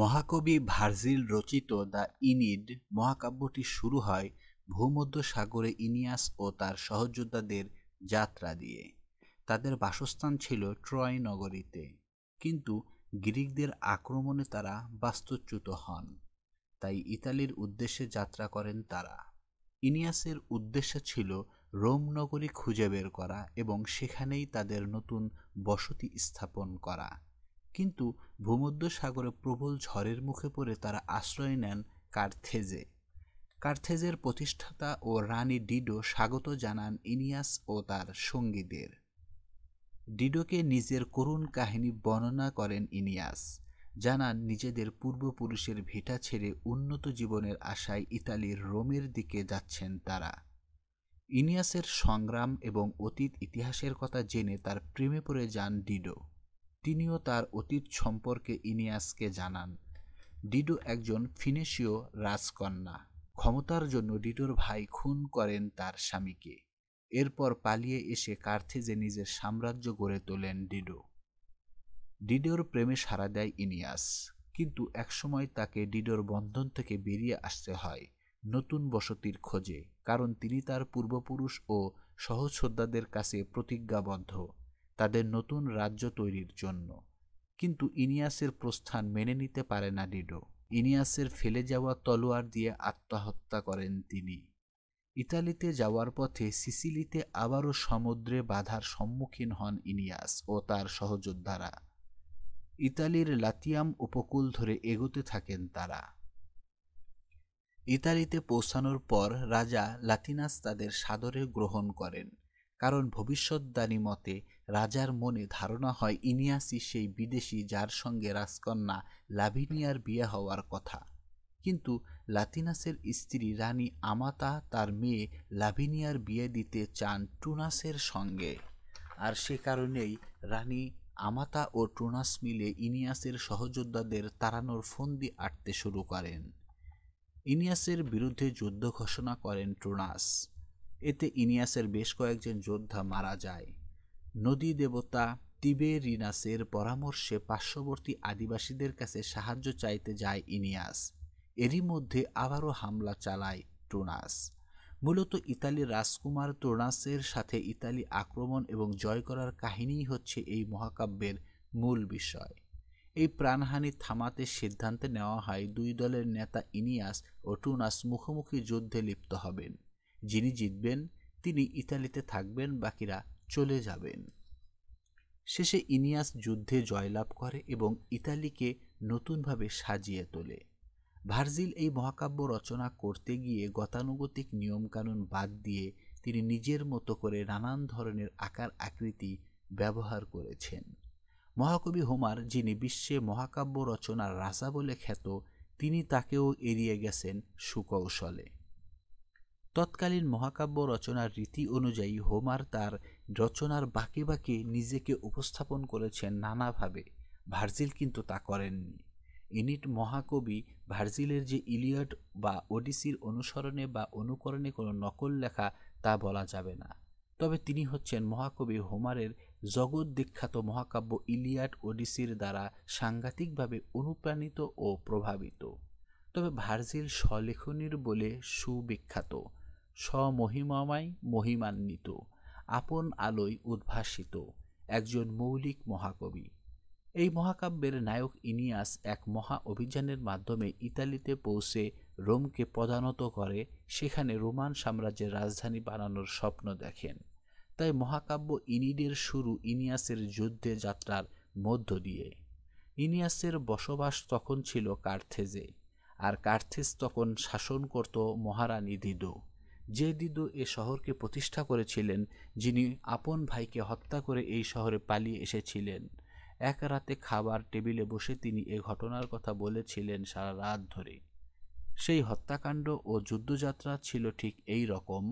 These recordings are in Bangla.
মহাকবি ভার্জিল রচিত দ্য ইনিড মহাকাব্যটি শুরু হয় ভূমধ্য সাগরে ইনিয়াস ও তার সহযোদ্ধাদের যাত্রা দিয়ে তাদের বাসস্থান ছিল ট্রয় নগরীতে কিন্তু গ্রিকদের আক্রমণে তারা বাস্তুচ্যুত হন তাই ইতালির উদ্দেশ্যে যাত্রা করেন তারা ইনিয়াসের উদ্দেশ্য ছিল রোম নগরী খুঁজে বের করা এবং সেখানেই তাদের নতুন বসতি স্থাপন করা কিন্তু ভূমধ্য সাগরে প্রবল ঝড়ের মুখে পড়ে তারা আশ্রয় নেন কার্থেজে কার্থেজের প্রতিষ্ঠাতা ও রানী ডিডো স্বাগত জানান ইনিয়াস ও তার সঙ্গীদের ডিডোকে নিজের করুণ কাহিনী বর্ণনা করেন ইনিয়াস জানান নিজেদের পূর্বপুরুষের ভিটা ছেড়ে উন্নত জীবনের আশায় ইতালির রোমের দিকে যাচ্ছেন তারা ইনিয়াসের সংগ্রাম এবং অতীত ইতিহাসের কথা জেনে তার প্রেমে পড়ে যান ডিডো তিনিও তার অতীত সম্পর্কে ইনিয়াসকে জানান ডিডো একজন ফিনেশীয় রাজকন্যা ক্ষমতার জন্য ডিডোর ভাই খুন করেন তার স্বামীকে এরপর পালিয়ে এসে কার্থেজে নিজের সাম্রাজ্য গড়ে তোলেন ডিডো ডিডোর প্রেমে সারা দেয় ইনিয়াস কিন্তু একসময় তাকে ডিডোর বন্ধন থেকে বেরিয়ে আসতে হয় নতুন বসতির খোঁজে কারণ তিনি তার পূর্বপুরুষ ও সহশ্রদ্ধাদের কাছে প্রতিজ্ঞাবদ্ধ তাদের নতুন রাজ্য তৈরির জন্য কিন্তু ইনিয়াসের প্রস্থান মেনে নিতে পারে না ডিডো ইনিয়াসের ফেলে যাওয়া তলোয়ার দিয়ে আত্মহত্যা করেন তিনি ইতালিতে যাওয়ার পথে সিসিলিতে আবারও সমুদ্রে বাধার সম্মুখীন হন ইনিয়াস ও তার সহযোদ্ধারা ইতালির লাতিয়াম উপকূল ধরে এগোতে থাকেন তারা ইতালিতে পৌঁছানোর পর রাজা লাতিনাস তাদের সাদরে গ্রহণ করেন কারণ ভবিষ্যৎদানী মতে রাজার মনে ধারণা হয় ইনিয়াসই সেই বিদেশি যার সঙ্গে রাজকন্যা লাভিনিয়ার বিয়ে হওয়ার কথা কিন্তু লাতিনাসের স্ত্রী রানী আমাতা তার মেয়ে লাভিনিয়ার বিয়ে দিতে চান টুনাসের সঙ্গে আর সে কারণেই রানী আমাতা ও টুনাস মিলে ইনিয়াসের সহযোদ্ধাদের তাড়ানোর ফন্দি আঁটতে শুরু করেন ইনিয়াসের বিরুদ্ধে যুদ্ধ ঘোষণা করেন টুনাস এতে ইনিয়াসের বেশ কয়েকজন যোদ্ধা মারা যায় নদী দেবতা তিবেরিনাসের পরামর্শে পার্শ্ববর্তী আদিবাসীদের কাছে সাহায্য চাইতে যায় ইনিয়াস এরই মধ্যে আবারও হামলা চালায় টোনাস মূলত ইতালির রাজকুমার টোনাসের সাথে ইতালি আক্রমণ এবং জয় করার কাহিনীই হচ্ছে এই মহাকাব্যের মূল বিষয় এই প্রাণহানি থামাতে সিদ্ধান্ত নেওয়া হয় দুই দলের নেতা ইনিয়াস ও টুনাস মুখোমুখি যুদ্ধে লিপ্ত হবেন যিনি জিতবেন তিনি ইতালিতে থাকবেন বাকিরা চলে যাবেন শেষে ইনিয়াস যুদ্ধে জয়লাভ করে এবং ইতালিকে নতুনভাবে সাজিয়ে তোলে ভার্জিল এই মহাকাব্য রচনা করতে গিয়ে গতানুগতিক নিয়মকানুন বাদ দিয়ে তিনি নিজের মতো করে নানান ধরনের আকার আকৃতি ব্যবহার করেছেন মহাকবি হোমার যিনি বিশ্বে মহাকাব্য রচনার রাজা বলে খ্যাত তিনি তাকেও এড়িয়ে গেছেন সুকৌশলে তৎকালীন মহাকাব্য রচনার রীতি অনুযায়ী হোমার তার রচনার বাকি বাকি নিজেকে উপস্থাপন করেছেন নানাভাবে ভার্জিল কিন্তু তা করেননি ইনিট মহাকবি ভার্জিলের যে ইলিয়ট বা ওডিসির অনুসরণে বা অনুকরণে কোনো নকল লেখা তা বলা যাবে না তবে তিনি হচ্ছেন মহাকবি হোমারের জগৎ বিখ্যাত মহাকাব্য ইলিয়াড ওডিসির দ্বারা সাংঘাতিকভাবে অনুপ্রাণিত ও প্রভাবিত তবে ভার্জিল স্বলেখনীর বলে সুবিখ্যাত স্বমহিমাময় মহিমান্বিত আপন আলোয় উদ্ভাসিত একজন মৌলিক মহাকবি এই মহাকাব্যের নায়ক ইনিয়াস এক মহা অভিযানের মাধ্যমে ইতালিতে পৌঁছে রোমকে পদানত করে সেখানে রোমান সাম্রাজ্যের রাজধানী বানানোর স্বপ্ন দেখেন তাই মহাকাব্য ইনিডের শুরু ইনিয়াসের যুদ্ধে যাত্রার মধ্য দিয়ে ইনিয়াসের বসবাস তখন ছিল কার্থেজে আর কার্থেজ তখন শাসন করত মহারানী দিদো যে দিদু এ শহরকে প্রতিষ্ঠা করেছিলেন যিনি আপন ভাইকে হত্যা করে এই শহরে পালিয়ে এসেছিলেন এক রাতে খাবার টেবিলে বসে তিনি এ ঘটনার কথা বলেছিলেন সারা রাত ধরে সেই হত্যাকাণ্ড ও যুদ্ধযাত্রা ছিল ঠিক এই রকম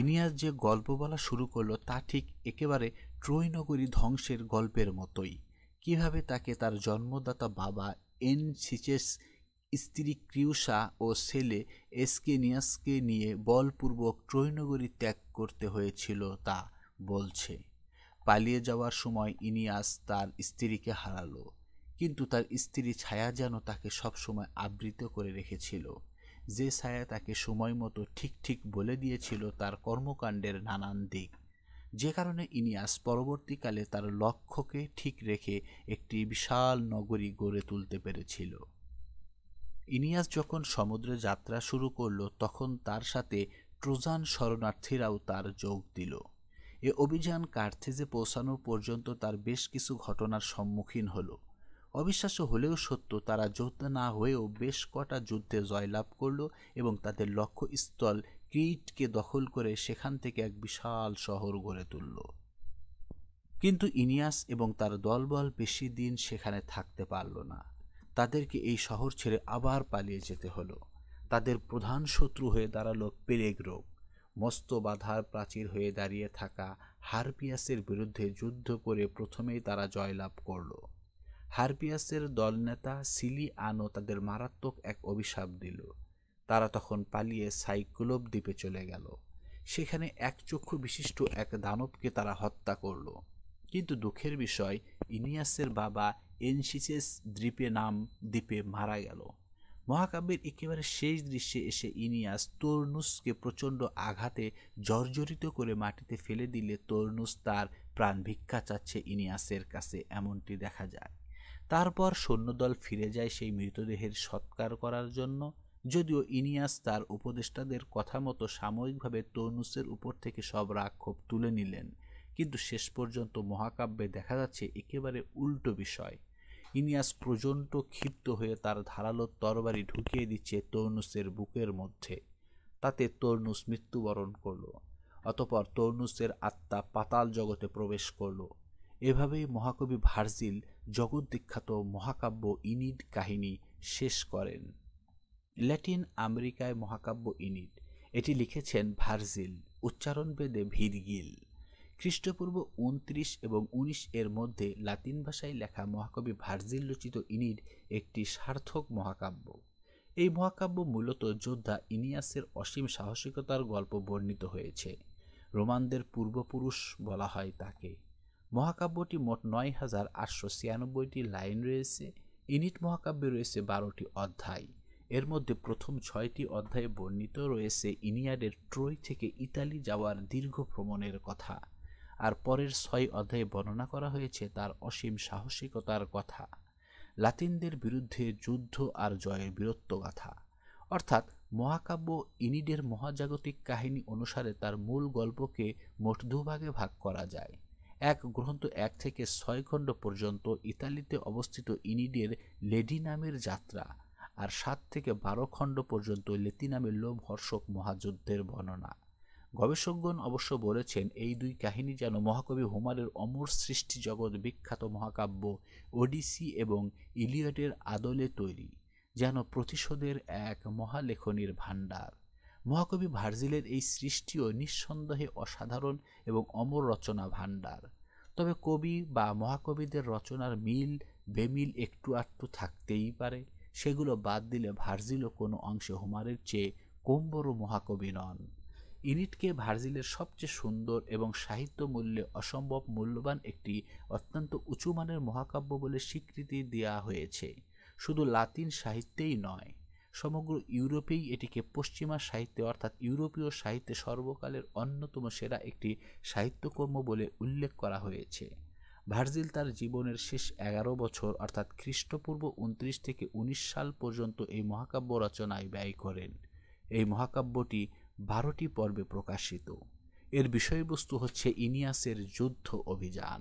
ইনিয়াস যে গল্প বলা শুরু করলো তা ঠিক একেবারে ত্রৈনগরী ধ্বংসের গল্পের মতোই কিভাবে তাকে তার জন্মদাতা বাবা এন সিচেস স্ত্রী ক্রিউষা ও ছেলে এসকেনিয়াসকে নিয়ে বলপূর্বক ট্রয়নগরী ত্যাগ করতে হয়েছিল তা বলছে পালিয়ে যাওয়ার সময় ইনিয়াস তার স্ত্রীকে হারালো কিন্তু তার স্ত্রী ছায়া যেন তাকে সবসময় আবৃত করে রেখেছিল যে ছায়া তাকে সময় মতো ঠিক ঠিক বলে দিয়েছিল তার কর্মকাণ্ডের নানান দিক যে কারণে ইনিয়াস পরবর্তীকালে তার লক্ষ্যকে ঠিক রেখে একটি বিশাল নগরী গড়ে তুলতে পেরেছিল ইনিয়াস যখন সমুদ্রে যাত্রা শুরু করল তখন তার সাথে ট্রোজান শরণার্থীরাও তার যোগ দিল এ অভিযান কার্থেজে পৌঁছানো পর্যন্ত তার বেশ কিছু ঘটনার সম্মুখীন হল অবিশ্বাস্য হলেও সত্য তারা যোদ্ধা না হয়েও বেশ কটা যুদ্ধে জয়লাভ করল এবং তাদের লক্ষ্যস্থল ক্রিটকে দখল করে সেখান থেকে এক বিশাল শহর গড়ে তুলল কিন্তু ইনিয়াস এবং তার দলবল বেশি দিন সেখানে থাকতে পারল না তাদেরকে এই শহর ছেড়ে আবার পালিয়ে যেতে হলো তাদের প্রধান শত্রু হয়ে দাঁড়ালো প্লেগ রোগ মস্ত বাধার প্রাচীর হয়ে দাঁড়িয়ে থাকা হারপিয়াসের বিরুদ্ধে যুদ্ধ করে প্রথমেই তারা জয়লাভ করল হারপিয়াসের দলনেতা সিলি আনো তাদের মারাত্মক এক অভিশাপ দিল তারা তখন পালিয়ে সাইক্লোব দ্বীপে চলে গেল সেখানে এক চক্ষু বিশিষ্ট এক দানবকে তারা হত্যা করল কিন্তু দুঃখের বিষয় ইনিয়াসের বাবা এনসিসেস দ্বীপে নাম দ্বীপে মারা গেল মহাকাব্যের একেবারে শেষ দৃশ্যে এসে ইনিয়াস তরনুসকে প্রচণ্ড আঘাতে জর্জরিত করে মাটিতে ফেলে দিলে তরনুস তার প্রাণ ভিক্ষা চাচ্ছে ইনিয়াসের কাছে এমনটি দেখা যায় তারপর সৈন্যদল ফিরে যায় সেই মৃতদেহের সৎকার করার জন্য যদিও ইনিয়াস তার উপদেষ্টাদের কথা মতো সাময়িকভাবে তরনুসের উপর থেকে সব রাক্ষোভ তুলে নিলেন কিন্তু শেষ পর্যন্ত মহাকাব্যে দেখা যাচ্ছে একেবারে উল্টো বিষয় ইনিয়াস প্রচণ্ড ক্ষিপ্ত হয়ে তার ধারালো তরবারি ঢুকিয়ে দিচ্ছে তরনুসের বুকের মধ্যে তাতে তরনুস মৃত্যুবরণ করল অতপর তরনুসের আত্মা পাতাল জগতে প্রবেশ করল এভাবেই মহাকবি ভার্জিল জগৎ বিখ্যাত মহাকাব্য ইনিড কাহিনী শেষ করেন ল্যাটিন আমেরিকায় মহাকাব্য ইনিড এটি লিখেছেন ভার্জিল উচ্চারণ বেদে ভিরগিল খ্রিস্টপূর্ব উনত্রিশ এবং উনিশ এর মধ্যে লাতিন ভাষায় লেখা মহাকবি ভার্জিল রচিত ইনির একটি সার্থক মহাকাব্য এই মহাকাব্য মূলত যোদ্ধা ইনিয়াসের অসীম সাহসিকতার গল্প বর্ণিত হয়েছে রোমানদের পূর্বপুরুষ বলা হয় তাকে মহাকাব্যটি মোট নয় হাজার আটশো ছিয়ানব্বইটি লাইন রয়েছে ইনিট মহাকাব্যে রয়েছে বারোটি অধ্যায় এর মধ্যে প্রথম ছয়টি অধ্যায়ে বর্ণিত রয়েছে ইনিয়াডের ট্রয় থেকে ইতালি যাওয়ার দীর্ঘ ভ্রমণের কথা আর পরের ছয় অধ্যায়ে বর্ণনা করা হয়েছে তার অসীম সাহসিকতার কথা লাতিনদের বিরুদ্ধে যুদ্ধ আর জয়ের বীরত্ব গাথা অর্থাৎ মহাকাব্য ইনিডের মহাজাগতিক কাহিনী অনুসারে তার মূল গল্পকে মোট দুভাগে ভাগ করা যায় এক গ্রন্থ এক থেকে ছয় খণ্ড পর্যন্ত ইতালিতে অবস্থিত ইনিডের লেডি নামের যাত্রা আর সাত থেকে বারো খণ্ড পর্যন্ত লেতি নামের হর্ষক মহাযুদ্ধের বর্ণনা গবেষকগণ অবশ্য বলেছেন এই দুই কাহিনী যেন মহাকবি হোমারের অমর সৃষ্টি জগৎ বিখ্যাত মহাকাব্য ওডিসি এবং ইলিয়টের আদলে তৈরি যেন প্রতিশোধের এক মহালেখনির ভাণ্ডার মহাকবি ভার্জিলের এই সৃষ্টিও নিঃসন্দেহে অসাধারণ এবং অমর রচনা ভাণ্ডার তবে কবি বা মহাকবিদের রচনার মিল বেমিল একটু আটটু থাকতেই পারে সেগুলো বাদ দিলে ভার্জিলও কোনো অংশে হোমারের চেয়ে কোম্বর মহাকবি নন ইনিটকে ভার্জিলের সবচেয়ে সুন্দর এবং সাহিত্য মূল্যে অসম্ভব মূল্যবান একটি অত্যন্ত উঁচুমানের মহাকাব্য বলে স্বীকৃতি দেওয়া হয়েছে শুধু লাতিন সাহিত্যেই নয় সমগ্র ইউরোপেই এটিকে পশ্চিমা সাহিত্যে অর্থাৎ ইউরোপীয় সাহিত্যে সর্বকালের অন্যতম সেরা একটি সাহিত্যকর্ম বলে উল্লেখ করা হয়েছে ভার্জিল তার জীবনের শেষ এগারো বছর অর্থাৎ খ্রিস্টপূর্ব উনত্রিশ থেকে ১৯ সাল পর্যন্ত এই মহাকাব্য রচনায় ব্যয় করেন এই মহাকাব্যটি বারোটি পর্বে প্রকাশিত এর বিষয়বস্তু হচ্ছে ইনিয়াসের যুদ্ধ অভিযান